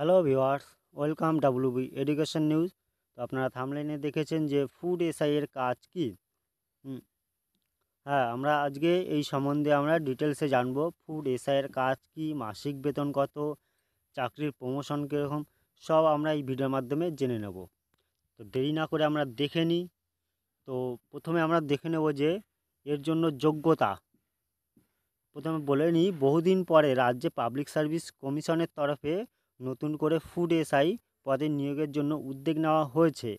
hello viewers welcome W B education news তো আপনারা থামলাইনে দেখেছেন যে ফুড এসআইয়ের কাজ কি হ্যাঁ আমরা আজকে এই সম্বন্ধে আমরা ডিটেলসে জানবো ফুড এসআইয়ের কাজ কি মাসিক বেতন কত চাকরির প্রমোশন কীরকম সব আমরা এই ভিডিওর মাধ্যমে জেনে নেব তো দেরি না করে আমরা দেখে নিই তো প্রথমে আমরা দেখে নেব যে এর জন্য যোগ্যতা প্রথমে বলে নিই বহুদিন পরে রাজ্যে পাবলিক সার্ভিস কমিশনের তরফে নতুন করে ফুড এসআই পদে নিয়োগের জন্য উদ্যোগ নেওয়া হয়েছে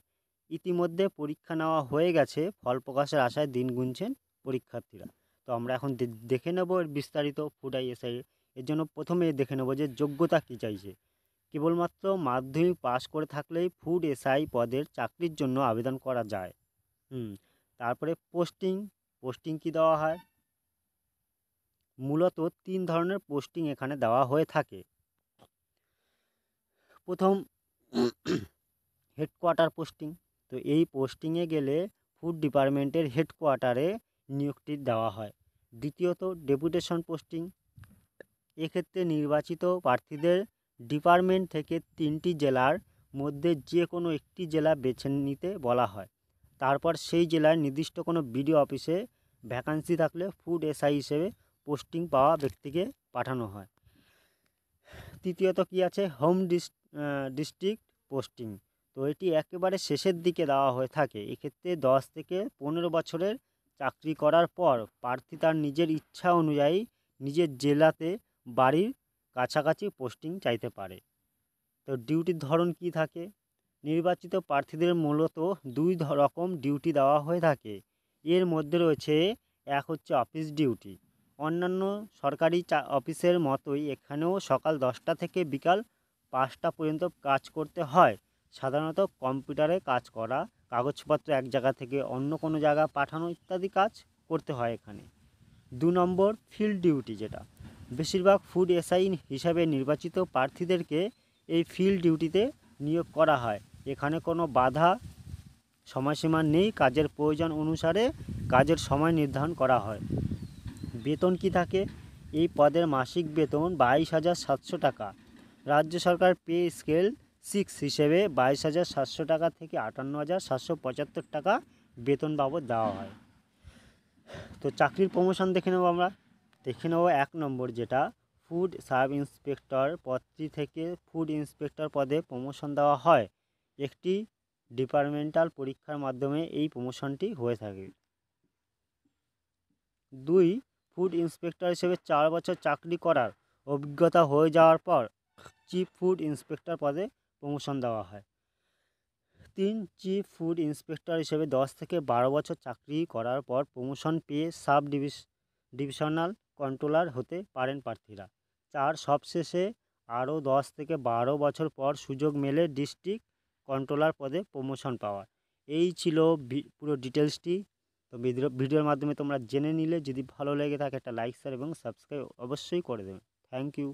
ইতিমধ্যে পরীক্ষা নেওয়া হয়ে গেছে ফল প্রকাশের আশায় দিন গুনছেন পরীক্ষার্থীরা তো আমরা এখন দেখে নেব বিস্তারিত ফুড আই এসআই এর জন্য প্রথমে দেখে নেব যে যোগ্যতা কী চাইছে কেবলমাত্র মাধ্যমিক পাস করে থাকলেই ফুড এসআই পদের চাকরির জন্য আবেদন করা যায় হুম তারপরে পোস্টিং পোস্টিং কি দেওয়া হয় মূলত তিন ধরনের পোস্টিং এখানে দেওয়া হয়ে থাকে প্রথম হেডকোয়ার্টার পোস্টিং তো এই পোস্টিংয়ে গেলে ফুড ডিপার্টমেন্টের হেডকোয়ার্টারে নিয়োগটি দেওয়া হয় দ্বিতীয়ত ডেপুটেশন পোস্টিং এক্ষেত্রে নির্বাচিত প্রার্থীদের ডিপার্টমেন্ট থেকে তিনটি জেলার মধ্যে যে কোনো একটি জেলা বেছে নিতে বলা হয় তারপর সেই জেলার নির্দিষ্ট কোনো বিডিও অফিসে ভ্যাকান্সি থাকলে ফুড এসআই হিসেবে পোস্টিং পাওয়া ব্যক্তিকে পাঠানো হয় তৃতীয়ত কি আছে হোম ডিস্ট্রিক্ট পোস্টিং তো এটি একেবারে শেষের দিকে দেওয়া হয়ে থাকে এক্ষেত্রে দশ থেকে পনেরো বছরের চাকরি করার পর প্রার্থী তার নিজের ইচ্ছা অনুযায়ী নিজের জেলাতে বাড়ির কাছাকাছি পোস্টিং চাইতে পারে তো ডিউটির ধরন কি থাকে নির্বাচিত প্রার্থীদের মূলত দুই রকম ডিউটি দেওয়া হয়ে থাকে এর মধ্যে রয়েছে এক হচ্ছে অফিস ডিউটি অন্যান্য সরকারি চা অফিসের মতোই এখানেও সকাল দশটা থেকে বিকাল পাঁচটা পর্যন্ত কাজ করতে হয় সাধারণত কম্পিউটারে কাজ করা কাগজপত্র এক জায়গা থেকে অন্য কোনো জায়গা পাঠানো ইত্যাদি কাজ করতে হয় এখানে দু নম্বর ফিল্ড ডিউটি যেটা বেশিরভাগ ফুড এসআইন হিসাবে নির্বাচিত প্রার্থীদেরকে এই ফিল্ড ডিউটিতে নিয়োগ করা হয় এখানে কোনো বাধা সময়সীমা নেই কাজের প্রয়োজন অনুসারে কাজের সময় নির্ধারণ করা হয় বেতন কি থাকে এই পদের মাসিক বেতন বাইশ হাজার সাতশো টাকা রাজ্য সরকার পে স্কেল সিক্স হিসেবে বাইশ হাজার সাতশো টাকা থেকে আটান্ন হাজার সাতশো পঁচাত্তর টাকা বেতন বাবদ দেওয়া হয় তো চাকরির প্রমোশন দেখে নেবো আমরা দেখে নেবো এক নম্বর যেটা ফুড সাব ইন্সপেক্টর পদটি থেকে ফুড ইন্সপেক্টর পদে প্রমোশন দেওয়া হয় একটি ডিপার্টমেন্টাল পরীক্ষার মাধ্যমে এই প্রমোশনটি হয়ে থাকে দুই ফুড ইন্সপেক্টর হিসেবে চার বছর চাকরি করার অভিজ্ঞতা হয়ে যাওয়ার পর চিফ ফুড ইন্সপেক্টর পদে প্রমোশন দেওয়া হয় তিন চিফ ফুড ইন্সপেক্টর হিসেবে দশ থেকে বারো বছর চাকরি করার পর প্রমোশন পেয়ে সাব ডিভিশ ডিভিশনাল কন্ট্রোলার হতে পারেন প্রার্থীরা চার সবশেষে আরও দশ থেকে বারো বছর পর সুযোগ মেলে ডিস্ট্রিক্ট কন্ট্রোলার পদে প্রমোশন পাওয়ার এই ছিল পুরো ডিটেলসটি তো ভিডিওর মাধ্যমে তোমরা জেনে নিলে যদি ভালো লাগে তাহলে একটা লাইক করে এবং সাবস্ক্রাইব অবশ্যই করে দেন থ্যাঙ্ক ইউ